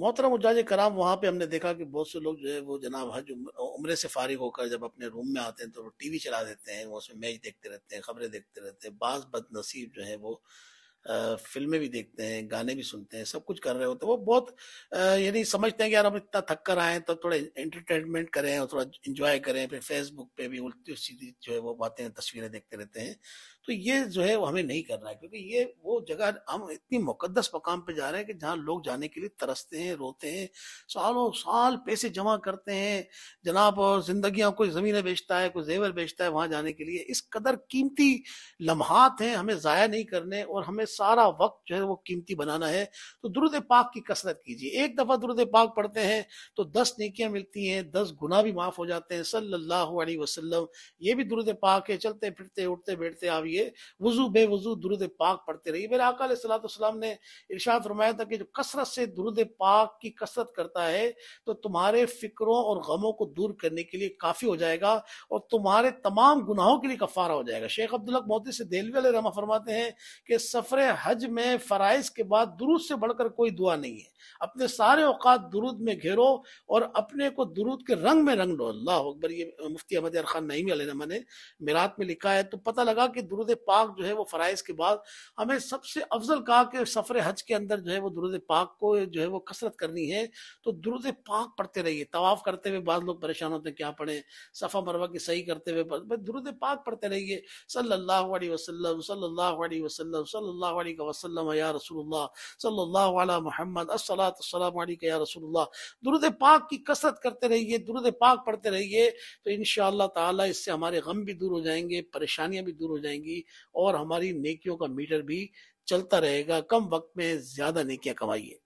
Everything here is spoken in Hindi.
मोहतरम उजाज कराम वहाँ पे हमने देखा कि बहुत से लोग जो है वो जनाब हज उम्र से फारिग होकर जब अपने रूम में आते हैं तो टीवी चला देते हैं वो उसमें मैच देखते रहते हैं खबरें देखते रहते हैं बास बदनसीब जो है वो फिल्में भी देखते हैं गाने भी सुनते हैं सब कुछ कर रहे होते हैं वो बहुत यानी समझते हैं कि यार हम इतना थक कर आए तो थोड़ा एंटरटेनमेंट करें और थोड़ा इंजॉय करें फिर फेसबुक पे भी उल्टी सीधी जो है वो बातें तस्वीरें देखते रहते हैं तो ये जो है वो हमें नहीं करना है क्योंकि ये वो जगह हम इतनी मुकदस मकाम पे जा रहे हैं कि जहाँ लोग जाने के लिए तरसते हैं रोते हैं सालों साल पैसे जमा करते हैं जनाब और कोई ज़मीनें बेचता है कोई जेवर बेचता है वहाँ जाने के लिए इस कदर कीमती लम्हात हैं हमें ज़ाया नहीं करने और हमें सारा वक्त जो है वो कीमती बनाना है तो दुरुद पाक की कसरत कीजिए एक दफ़ा दुरुद पाक पढ़ते हैं तो दस नेकियां मिलती हैं दस गुना भी माफ़ हो जाते हैं सल्लल्लाहु अलैहि वसल्लम ये भी दुरुद पाक है चलते फिरते उठते बैठते आप वजू बे वजू दुरुद पाक पढ़ते रहिए मेरे आका सलाम ने इर्शाद फरमाया था कि जो कसरत से दुरुद पाक की कसरत करता है तो तुम्हारे फिक्रों और गमों को दूर करने के लिए काफ़ी हो जाएगा और तुम्हारे तमाम गुनाहों के लिए कफारा हो जाएगा शेख अब्दुल्ला मोदी से देलवे रहमा फरमाते हैं कि सफ़र हमारे हज में फ़राइज के बाद दुरुस्त से बढ़कर कोई दुआ नहीं है अपने सारे औकात दुरुद में घेरो और अपने को दुरुद के रंग में रंग लो अल्लाह अकबर ये मुफ्ती अहमद अर खान नईमी अलैहिस्सलाम ने मीरात में लिखा है तो पता लगा कि दुरुद पाक जो है वो फ़राइज़ के बाद हमें सबसे अफजल कहा कि सफ़र हज के अंदर जो है वो दुरुद पाक को जो है वो कसरत करनी है तो दुरुद पाक पढ़ते रहिए तवाफ़ करते हुए बाद लोग परेशान होते हैं क्या पढ़ें सफ़ा मरवा की सही करते हुए दुरुद पाक पढ़ते रहिए सल्ला वसलम सल्ला वसलम सल्ला वसलम या रसूल सल्ला महमद असल रसोल्ला या दुरुद पाक की कसरत करते रहिए दुरुद पाक पढ़ते रहिए तो इन ताला इससे हमारे गम भी दूर हो जाएंगे परेशानियां भी दूर हो जाएंगी और हमारी नेकियों का मीटर भी चलता रहेगा कम वक्त में ज़्यादा नेकियां कमाइए